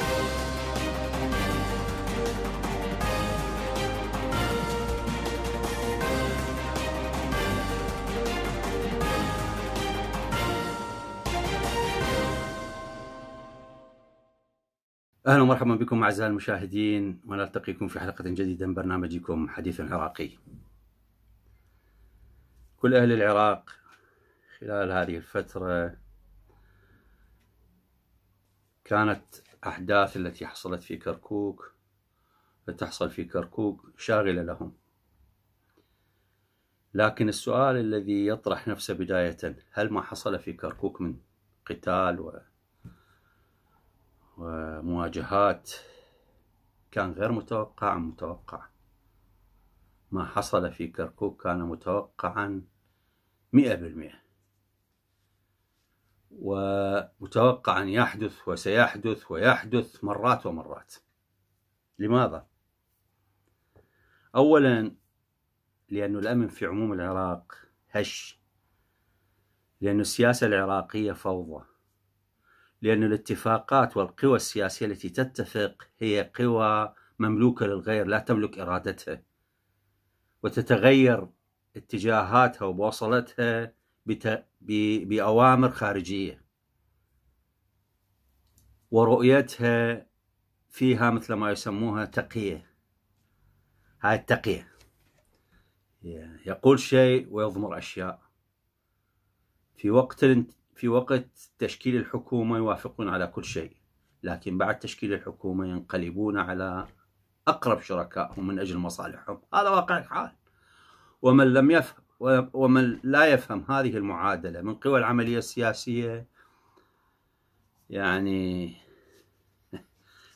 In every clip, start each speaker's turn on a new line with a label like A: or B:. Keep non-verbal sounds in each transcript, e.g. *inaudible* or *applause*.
A: اهلا ومرحبا بكم اعزائي المشاهدين ونلتقيكم في حلقه جديده من برنامجكم حديث عراقي. كل اهل العراق خلال هذه الفتره كانت الأحداث التي حصلت في كركوك تحصل في كركوك شاغلة لهم لكن السؤال الذي يطرح نفسه بداية هل ما حصل في كركوك من قتال و... ومواجهات كان غير متوقع أم متوقع ما حصل في كركوك كان متوقعا مئة بالمئة ومتوقع أن يحدث وسيحدث ويحدث مرات ومرات لماذا؟ أولا لأن الأمن في عموم العراق هش لأن السياسة العراقية فوضى لأن الاتفاقات والقوى السياسية التي تتفق هي قوى مملوكة للغير لا تملك إرادتها وتتغير اتجاهاتها وبوصلتها بأوامر خارجية ورؤيتها فيها مثل ما يسموها تقية هاي التقية يقول شيء ويضمر أشياء في وقت في وقت تشكيل الحكومة يوافقون على كل شيء لكن بعد تشكيل الحكومة ينقلبون على أقرب شركائهم من أجل مصالحهم هذا واقع الحال ومن لم يفهم ومن لا يفهم هذه المعادلة من قوى العملية السياسية يعني *laughs*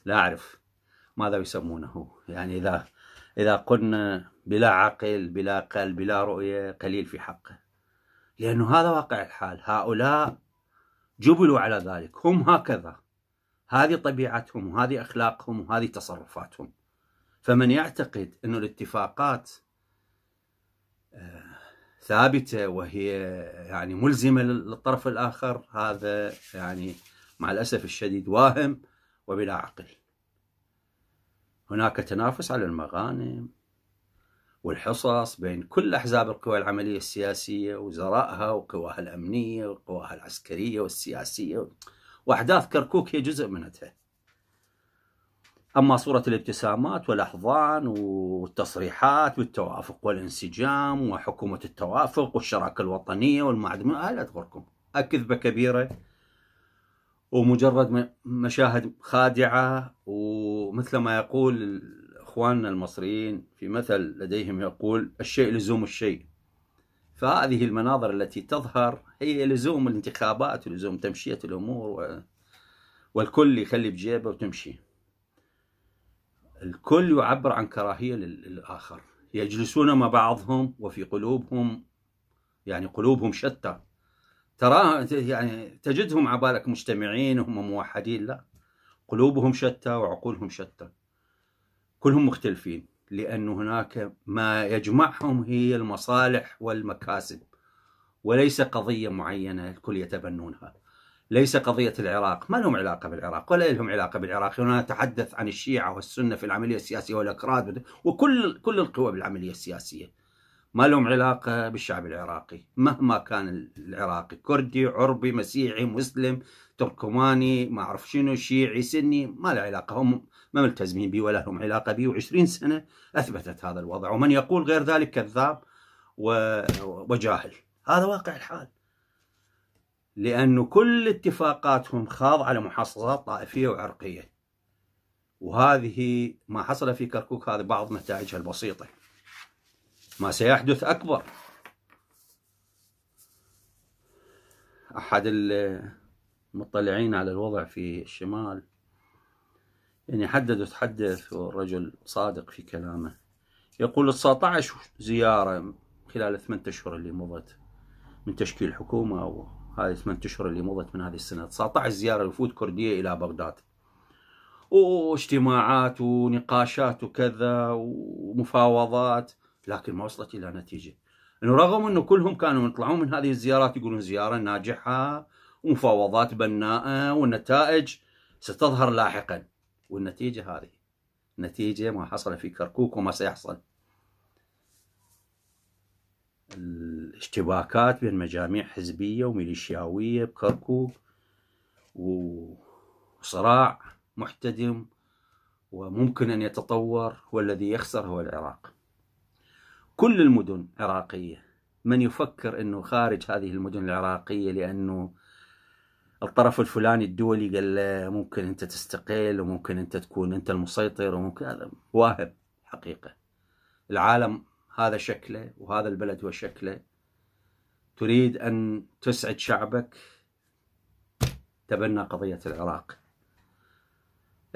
A: لا أعرف ماذا يسمونه يعني إذا إذا قلنا بلا عقل بلا قلب بلا رؤية قليل في حقه لأنه هذا واقع الحال هؤلاء جبلوا على ذلك هم هكذا هذه طبيعتهم وهذه أخلاقهم وهذه تصرفاتهم فمن يعتقد أن الاتفاقات آه ثابته وهي يعني ملزمه للطرف الاخر هذا يعني مع الاسف الشديد واهم وبلا عقل هناك تنافس على المغانم والحصص بين كل احزاب القوى العمليه السياسيه وزرائها وقواها الامنيه وقواها العسكريه والسياسيه واحداث كركوك هي جزء منها أما صورة الابتسامات والأحضان والتصريحات والتوافق والانسجام وحكومة التوافق والشراكة الوطنية والمعدمة هاي لا تغركم أكذبة كبيرة ومجرد مشاهد خادعة ومثل ما يقول إخواننا المصريين في مثل لديهم يقول الشيء لزوم الشيء فهذه المناظر التي تظهر هي لزوم الانتخابات ولزوم تمشية الأمور والكل يخلي بجيبه وتمشي الكل يعبر عن كراهية للآخر يجلسون مع بعضهم وفي قلوبهم يعني قلوبهم شتى ترى يعني تجدهم عبالك مجتمعين وهم موحدين لا قلوبهم شتى وعقولهم شتى كلهم مختلفين لأن هناك ما يجمعهم هي المصالح والمكاسب وليس قضية معينة الكل يتبنونها ليس قضية العراق ما لهم علاقة بالعراق ولا لهم علاقة بالعراق هنا نتحدث عن الشيعة والسنة في العملية السياسية والأكراد وكل كل القوى بالعملية السياسية ما لهم علاقة بالشعب العراقي مهما كان العراقي كردي عربي مسيحي مسلم تركماني ما أعرف شنو شيعي سني ما له علاقة هم ما ملتزمين به ولا لهم علاقة به و20 سنة أثبتت هذا الوضع ومن يقول غير ذلك كذاب وجاهل هذا واقع الحال لأن كل اتفاقاتهم خاض على محاصصات طائفية وعرقية وهذه ما حصل في كركوك هذه بعض نتائجها البسيطة ما سيحدث أكبر أحد المطلعين على الوضع في الشمال يعني حدد وتحدث والرجل صادق في كلامه يقول 19 زيارة خلال الثمان أشهر اللي مضت من تشكيل حكومة أو هذه الثمان اشهر اللي مضت من هذه السنه 19 زياره لفود كرديه الى بغداد واجتماعات ونقاشات وكذا ومفاوضات لكن ما وصلت الى نتيجه انه رغم انه كلهم كانوا يطلعون من هذه الزيارات يقولون زياره ناجحه ومفاوضات بناءه والنتائج ستظهر لاحقا والنتيجه هذه نتيجه ما حصل في كركوك وما سيحصل الاشتباكات بين مجاميع حزبية وميليشياوية بكركوك وصراع محتدم وممكن أن يتطور والذي يخسر هو العراق كل المدن العراقية من يفكر أنه خارج هذه المدن العراقية لأنه الطرف الفلاني الدولي قال له ممكن أنت تستقيل وممكن أنت تكون أنت المسيطر وممكن هذا واهب حقيقة العالم هذا شكله وهذا البلد هو شكله تريد أن تسعد شعبك تبنى قضية العراق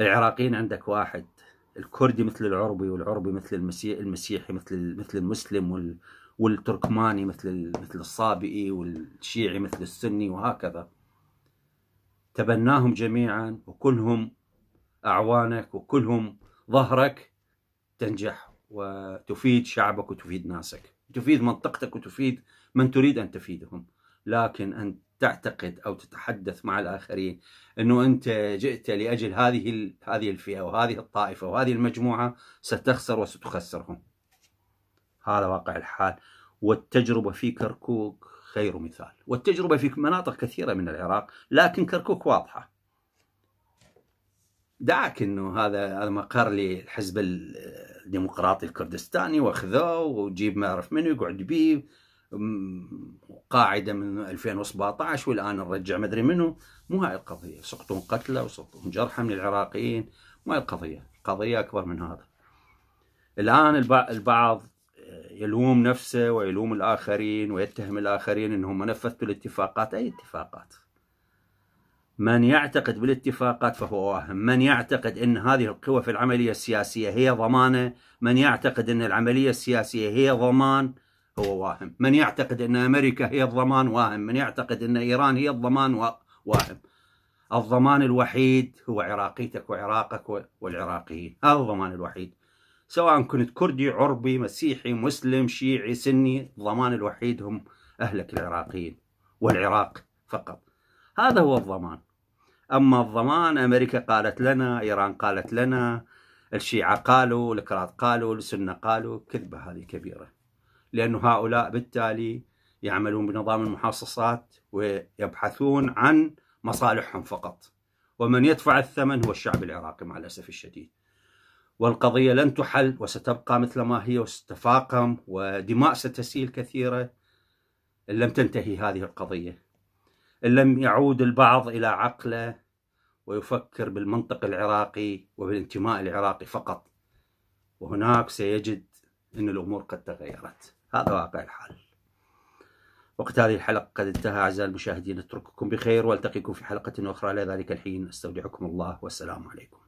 A: العراقيين عندك واحد الكردي مثل العربي والعربي مثل المسيحي المسيحي مثل مثل المسلم وال والتركماني مثل مثل الصابئي والشيعي مثل السني وهكذا تبناهم جميعا وكلهم اعوانك وكلهم ظهرك تنجح وتفيد شعبك وتفيد ناسك تفيد منطقتك وتفيد من تريد أن تفيدهم لكن أن تعتقد أو تتحدث مع الآخرين أنه أنت جئت لأجل هذه هذه الفئة وهذه الطائفة وهذه المجموعة ستخسر وستخسرهم هذا واقع الحال والتجربة في كركوك خير مثال والتجربة في مناطق كثيرة من العراق لكن كركوك واضحة دعك انه هذا هذا مقر للحزب الديمقراطي الكردستاني واخذوه وجيب ما اعرف منو يقعد بيه قاعده من 2017 والان نرجع ما ادري منو مو هاي القضيه سقطون قتلى وسقطون جرحى من العراقيين مو هاي القضيه القضيه اكبر من هذا الان البعض يلوم نفسه ويلوم الاخرين ويتهم الاخرين انهم نفذوا الاتفاقات اي اتفاقات من يعتقد بالاتفاقات فهو واهم من يعتقد أن هذه القوى في العملية السياسية هي ضمانة من يعتقد أن العملية السياسية هي ضمان هو واهم من يعتقد أن أمريكا هي الضمان واهم من يعتقد أن إيران هي الضمان واهم الضمان الوحيد هو عراقيتك وعراقك والعراقيين هذا الضمان الوحيد سواء كنت كردي عربي مسيحي مسلم شيعي سني الضمان الوحيد هم أهلك العراقيين والعراق فقط هذا هو الضمان أما الضمان أمريكا قالت لنا إيران قالت لنا الشيعة قالوا الكراد قالوا السنة قالوا كذبة هذه كبيرة لأن هؤلاء بالتالي يعملون بنظام المحاصصات ويبحثون عن مصالحهم فقط ومن يدفع الثمن هو الشعب العراقي مع الأسف الشديد والقضية لن تحل وستبقى مثل ما هي وستتفاقم ودماء ستسيل كثيرة إن لم تنتهي هذه القضية لم يعود البعض إلى عقله ويفكر بالمنطق العراقي وبالانتماء العراقي فقط وهناك سيجد أن الأمور قد تغيرت هذا واقع الحال وقت هذه الحلقة قد انتهى أعزائي المشاهدين أترككم بخير والتقيكم في حلقة أخرى إلى ذلك الحين أستودعكم الله والسلام عليكم